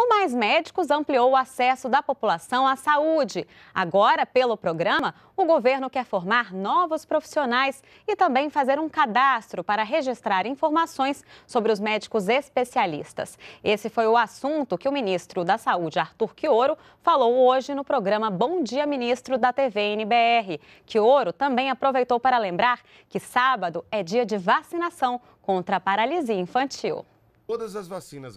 O Mais Médicos ampliou o acesso da população à saúde. Agora, pelo programa, o governo quer formar novos profissionais e também fazer um cadastro para registrar informações sobre os médicos especialistas. Esse foi o assunto que o ministro da Saúde, Arthur Quioro, falou hoje no programa Bom Dia Ministro da TV NBR. Quioro também aproveitou para lembrar que sábado é dia de vacinação contra a paralisia infantil.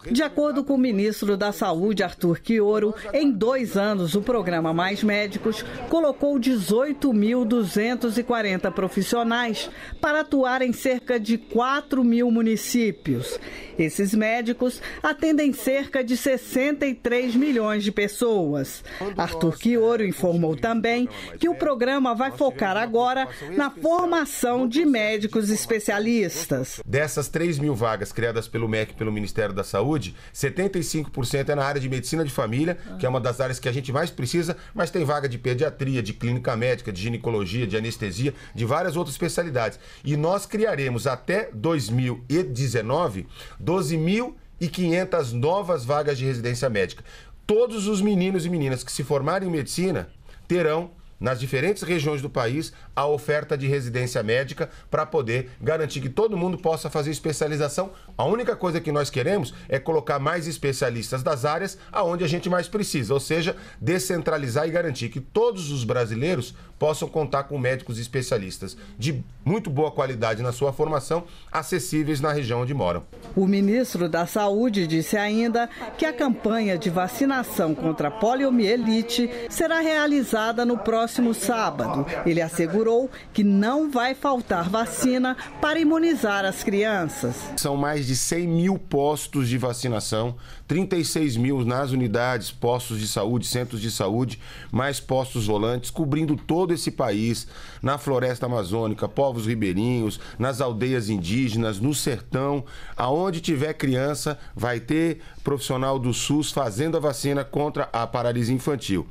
De acordo com o ministro da Saúde, Arthur Quioro, em dois anos o programa Mais Médicos colocou 18.240 profissionais para atuar em cerca de 4 mil municípios. Esses médicos atendem cerca de 63 milhões de pessoas. Arthur é, Quioro informou também que o programa vai focar agora na formação de médicos especialistas. Dessas 3 mil vagas criadas pelo MEC pelo Ministério da Saúde, 75% é na área de medicina de família, ah. que é uma das áreas que a gente mais precisa, mas tem vaga de pediatria, de clínica médica, de ginecologia, de anestesia, de várias outras especialidades. E nós criaremos até 2019 12.500 novas vagas de residência médica. Todos os meninos e meninas que se formarem em medicina terão nas diferentes regiões do país a oferta de residência médica para poder garantir que todo mundo possa fazer especialização. A única coisa que nós queremos é colocar mais especialistas das áreas aonde a gente mais precisa, ou seja, descentralizar e garantir que todos os brasileiros possam contar com médicos especialistas de muito boa qualidade na sua formação, acessíveis na região onde moram. O ministro da Saúde disse ainda que a campanha de vacinação contra a poliomielite será realizada no próximo próximo sábado. Ele assegurou que não vai faltar vacina para imunizar as crianças. São mais de 100 mil postos de vacinação, 36 mil nas unidades, postos de saúde, centros de saúde, mais postos volantes, cobrindo todo esse país, na floresta amazônica, povos ribeirinhos, nas aldeias indígenas, no sertão, aonde tiver criança, vai ter profissional do SUS fazendo a vacina contra a paralisia infantil.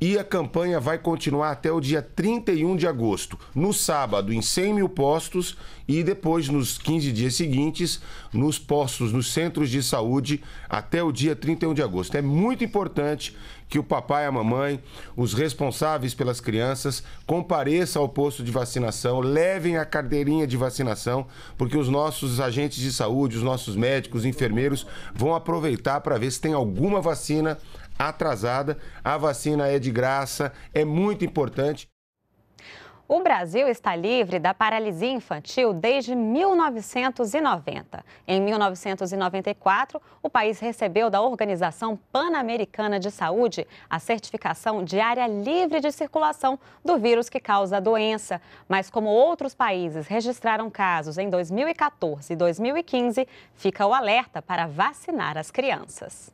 E a campanha vai continuar continuar até o dia 31 de agosto. No sábado, em 100 mil postos e depois, nos 15 dias seguintes, nos postos, nos centros de saúde, até o dia 31 de agosto. É muito importante que o papai, a mamãe, os responsáveis pelas crianças compareçam ao posto de vacinação, levem a carteirinha de vacinação, porque os nossos agentes de saúde, os nossos médicos, enfermeiros vão aproveitar para ver se tem alguma vacina atrasada. A vacina é de graça, é muito importante. O Brasil está livre da paralisia infantil desde 1990. Em 1994, o país recebeu da Organização Pan-Americana de Saúde a certificação de área livre de circulação do vírus que causa a doença. Mas, como outros países registraram casos em 2014 e 2015, fica o alerta para vacinar as crianças.